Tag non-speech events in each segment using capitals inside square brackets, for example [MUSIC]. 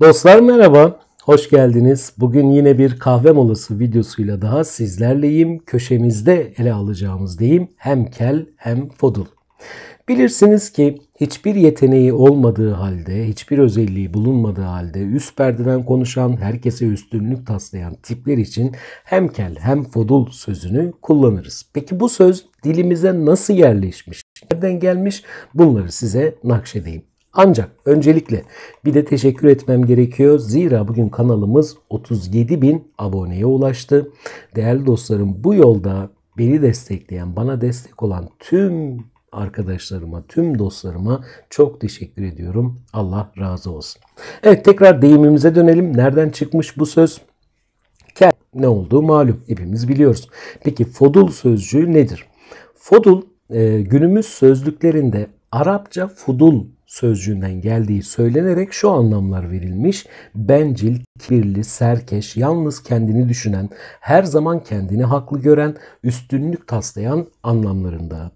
Dostlar merhaba, hoş geldiniz. Bugün yine bir kahve molası videosuyla daha sizlerleyim. Köşemizde ele alacağımız deyim hem kel hem fodul. Bilirsiniz ki hiçbir yeteneği olmadığı halde, hiçbir özelliği bulunmadığı halde üst perdeden konuşan, herkese üstünlük taslayan tipler için hem kel hem fodul sözünü kullanırız. Peki bu söz dilimize nasıl yerleşmiş? Nereden gelmiş? Bunları size nakşedeyim. Ancak öncelikle bir de teşekkür etmem gerekiyor. Zira bugün kanalımız 37 bin aboneye ulaştı. Değerli dostlarım bu yolda beni destekleyen, bana destek olan tüm arkadaşlarıma, tüm dostlarıma çok teşekkür ediyorum. Allah razı olsun. Evet tekrar deyimimize dönelim. Nereden çıkmış bu söz? Kel ne olduğu malum. Hepimiz biliyoruz. Peki fodul sözcüğü nedir? Fodul e, günümüz sözlüklerinde Arapça fudul sözcüğünden geldiği söylenerek şu anlamlar verilmiş. Bencil, kirli, serkeş, yalnız kendini düşünen, her zaman kendini haklı gören, üstünlük taslayan anlamlarında.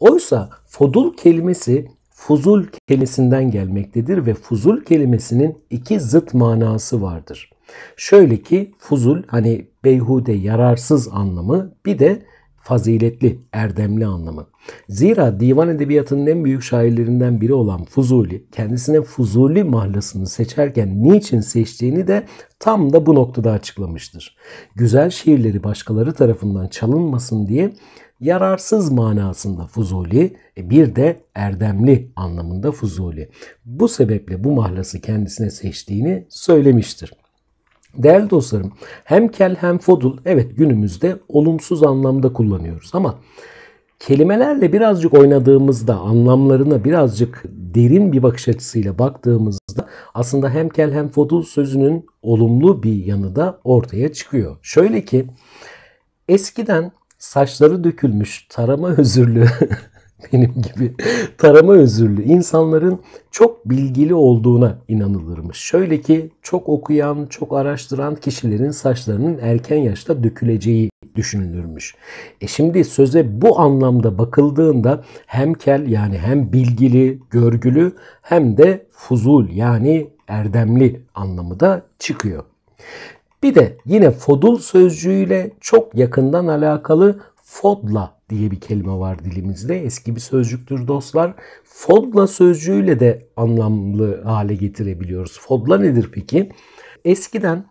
Oysa fudul kelimesi fuzul kelimesinden gelmektedir ve fuzul kelimesinin iki zıt manası vardır. Şöyle ki fuzul hani beyhude yararsız anlamı bir de faziletli, erdemli anlamı. Zira divan edebiyatının en büyük şairlerinden biri olan Fuzuli, kendisine Fuzuli mahlasını seçerken niçin seçtiğini de tam da bu noktada açıklamıştır. Güzel şiirleri başkaları tarafından çalınmasın diye yararsız manasında Fuzuli, e bir de erdemli anlamında Fuzuli. Bu sebeple bu mahlası kendisine seçtiğini söylemiştir. Değerli dostlarım, hem kel hem fodul evet günümüzde olumsuz anlamda kullanıyoruz ama kelimelerle birazcık oynadığımızda, anlamlarına birazcık derin bir bakış açısıyla baktığımızda aslında hem kel hem fodul sözünün olumlu bir yanı da ortaya çıkıyor. Şöyle ki eskiden saçları dökülmüş tarama [LAUGHS] özürlü [LAUGHS] benim gibi tarama özürlü insanların çok bilgili olduğuna inanılırmış. Şöyle ki çok okuyan, çok araştıran kişilerin saçlarının erken yaşta döküleceği düşünülürmüş. E şimdi söze bu anlamda bakıldığında hem kel yani hem bilgili, görgülü hem de fuzul yani erdemli anlamı da çıkıyor. Bir de yine fodul sözcüğüyle çok yakından alakalı fodla diye bir kelime var dilimizde. Eski bir sözcüktür dostlar. Fodla sözcüğüyle de anlamlı hale getirebiliyoruz. Fodla nedir peki? Eskiden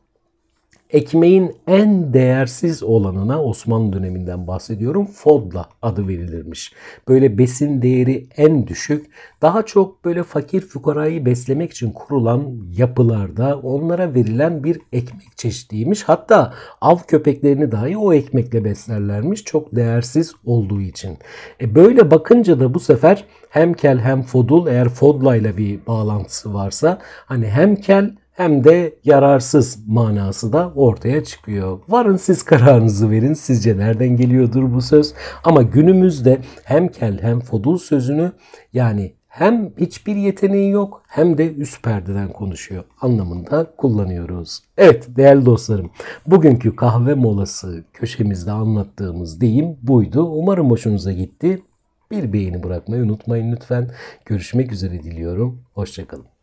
ekmeğin en değersiz olanına Osmanlı döneminden bahsediyorum fodla adı verilirmiş. Böyle besin değeri en düşük daha çok böyle fakir fukarayı beslemek için kurulan yapılarda onlara verilen bir ekmek çeşidiymiş. Hatta av köpeklerini dahi o ekmekle beslerlermiş çok değersiz olduğu için. E böyle bakınca da bu sefer hem kel hem fodul eğer fodlayla bir bağlantısı varsa hani hem kel hem de yararsız manası da ortaya çıkıyor. Varın siz kararınızı verin. Sizce nereden geliyordur bu söz? Ama günümüzde hem kel hem fodul sözünü yani hem hiçbir yeteneği yok hem de üst perdeden konuşuyor anlamında kullanıyoruz. Evet değerli dostlarım bugünkü kahve molası köşemizde anlattığımız deyim buydu. Umarım hoşunuza gitti. Bir beğeni bırakmayı unutmayın lütfen. Görüşmek üzere diliyorum. Hoşçakalın.